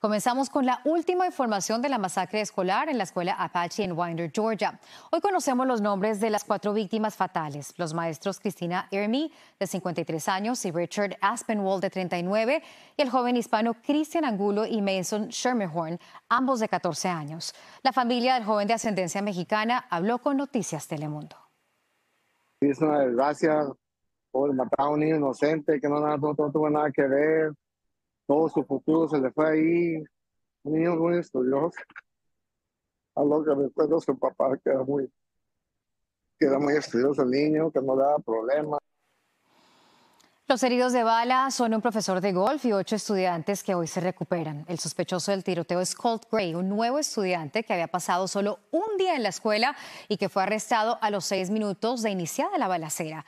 Comenzamos con la última información de la masacre escolar en la escuela Apache en Winder, Georgia. Hoy conocemos los nombres de las cuatro víctimas fatales, los maestros Cristina Ermy, de 53 años, y Richard Aspenwall, de 39, y el joven hispano Cristian Angulo y Mason Shermerhorn, ambos de 14 años. La familia del joven de ascendencia mexicana habló con Noticias Telemundo. Es una desgracia, por matar a un inocente que no tuvo nada que ver todo su futuro se le fue ahí. Un niño muy estudioso. lo que recuerdo su papá, que era muy, queda muy estudioso el niño, que no daba problemas. Los heridos de bala son un profesor de golf y ocho estudiantes que hoy se recuperan. El sospechoso del tiroteo es Colt Gray, un nuevo estudiante que había pasado solo un día en la escuela y que fue arrestado a los seis minutos de iniciada la balacera.